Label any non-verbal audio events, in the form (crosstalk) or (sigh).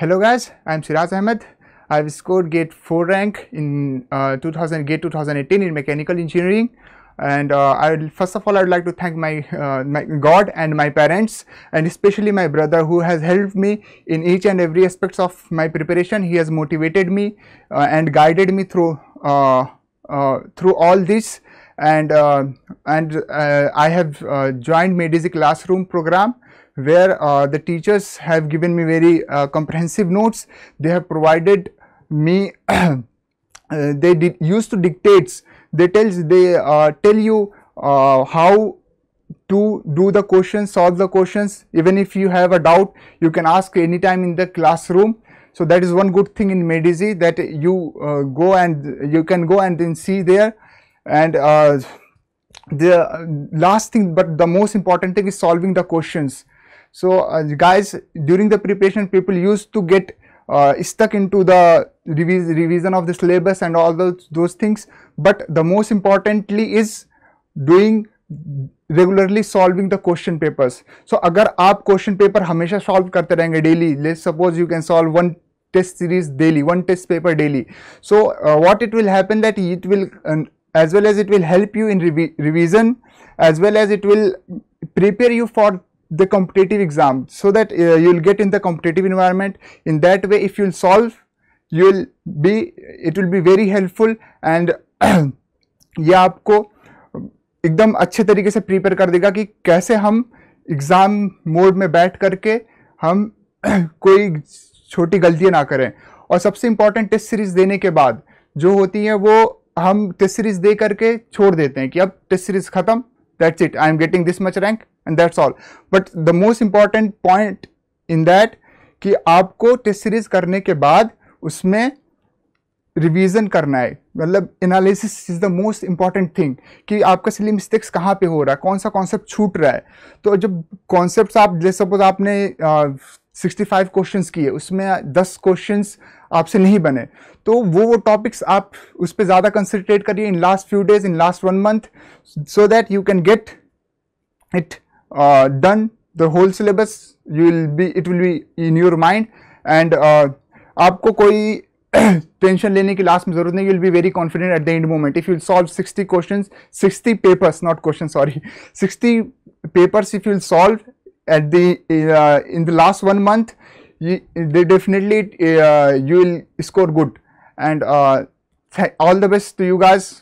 Hello guys, I'm Shiraz Ahmed. I've scored gate 4 rank in uh, 2000 gate 2018 in mechanical engineering and uh, I first of all I would like to thank my, uh, my God and my parents and especially my brother who has helped me in each and every aspects of my preparation. He has motivated me uh, and guided me through uh, uh, through all this and and I have joined Medici classroom program where uh, the teachers have given me very uh, comprehensive notes. They have provided me, (clears throat) uh, they did, used to dictates, they tells, they uh, tell you uh, how to do the questions, solve the questions, even if you have a doubt, you can ask anytime in the classroom. So that is one good thing in Medici that you go and you can go and then see there and the last thing but the most important thing is solving the questions so uh, guys during the preparation people used to get uh, stuck into the revis revision of the syllabus and all those, those things but the most importantly is doing regularly solving the question papers. So, अगर आप paper hamesha हमेशा solve करते रहेंगे daily Suppose you can solve one test series daily one test paper daily so uh, what it will happen that it will uh, as well as it will help you in revi revision as well as it will prepare you for the competitive exam so that uh, you will get in the competitive environment in that way if you will solve you will be it will be very helpful and (clears throat) ये आपको एकदम अच्छे तरीके से prepare कर देगा कि कैसे हम एग्ज़ाम मोड में बैठ करके हम (clears throat) कोई छोटी गलतियाँ ना करें और सबसे इम्पॉर्टेंट टेस्ट सीरीज़ देने के बाद जो होती है वो हम टेस्ट सीरीज़ दे करके छोड़ देते हैं कि अब टेस्ट सीरीज़ ख़त्म that's it I am getting this much rank and that's all but the most important point in that कि आपको टेस्ट सीरीज करने के बाद उसमें रिवीजन करना है मतलब analysis is the most important thing कि आपका सिली मिस्टेक्स कहाँ पे हो रहा है कौन सा कॉन्सेप्ट छूट रहा है तो जब कॉन्सेप्ट आप जैसे सपोज आपने सिक्सटी फाइव क्वेश्चन किए उसमें दस क्वेश्चन आपसे नहीं बने तो वो वो टॉपिक्स आप उस पर ज़्यादा कंसनट्रेट करिए in last few days in last one month so that you can get it uh, done the whole syllabus you will be it will be in your mind and uh, koi (clears throat) tension tension लेने की last में जरूरत नहीं will be very confident at the end moment 60 questions, 60 papers, not questions. Sorry, (laughs) 60 papers if you'll solve at the uh, in the last one month you they definitely uh, you will score good and uh, all the best to you guys